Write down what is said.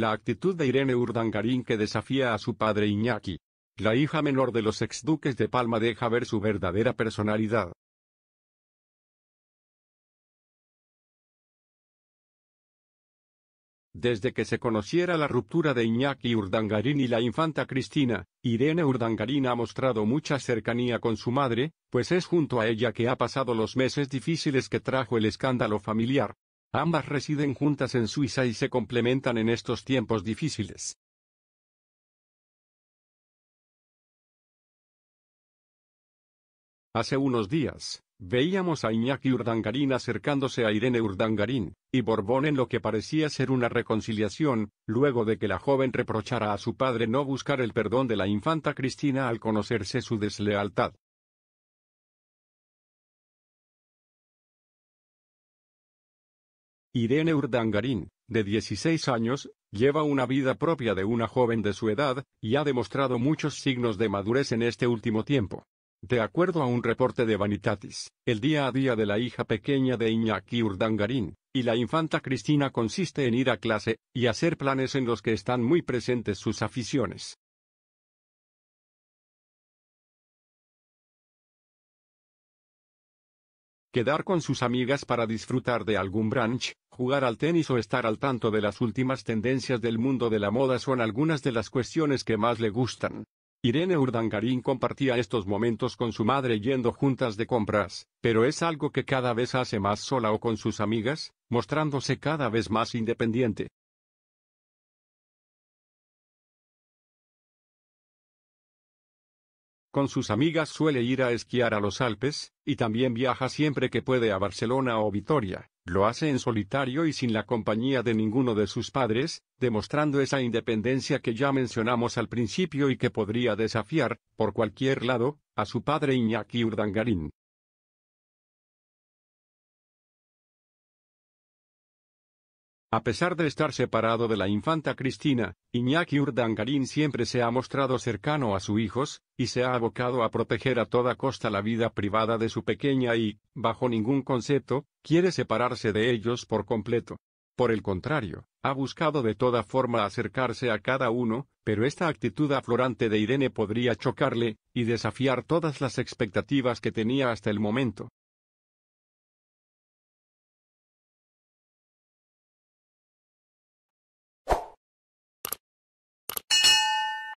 La actitud de Irene Urdangarín que desafía a su padre Iñaki. La hija menor de los exduques de Palma deja ver su verdadera personalidad. Desde que se conociera la ruptura de Iñaki Urdangarín y la infanta Cristina, Irene Urdangarín ha mostrado mucha cercanía con su madre, pues es junto a ella que ha pasado los meses difíciles que trajo el escándalo familiar. Ambas residen juntas en Suiza y se complementan en estos tiempos difíciles. Hace unos días, veíamos a Iñaki Urdangarín acercándose a Irene Urdangarín, y Borbón en lo que parecía ser una reconciliación, luego de que la joven reprochara a su padre no buscar el perdón de la infanta Cristina al conocerse su deslealtad. Irene Urdangarín, de 16 años, lleva una vida propia de una joven de su edad, y ha demostrado muchos signos de madurez en este último tiempo. De acuerdo a un reporte de Vanitatis, el día a día de la hija pequeña de Iñaki Urdangarín, y la infanta Cristina consiste en ir a clase, y hacer planes en los que están muy presentes sus aficiones. quedar con sus amigas para disfrutar de algún brunch, jugar al tenis o estar al tanto de las últimas tendencias del mundo de la moda son algunas de las cuestiones que más le gustan. Irene Urdangarín compartía estos momentos con su madre yendo juntas de compras, pero es algo que cada vez hace más sola o con sus amigas, mostrándose cada vez más independiente. Con sus amigas suele ir a esquiar a los Alpes, y también viaja siempre que puede a Barcelona o Vitoria. Lo hace en solitario y sin la compañía de ninguno de sus padres, demostrando esa independencia que ya mencionamos al principio y que podría desafiar, por cualquier lado, a su padre Iñaki Urdangarín. A pesar de estar separado de la infanta Cristina, Iñaki Urdangarín siempre se ha mostrado cercano a sus hijos, y se ha abocado a proteger a toda costa la vida privada de su pequeña y, bajo ningún concepto, quiere separarse de ellos por completo. Por el contrario, ha buscado de toda forma acercarse a cada uno, pero esta actitud aflorante de Irene podría chocarle, y desafiar todas las expectativas que tenía hasta el momento.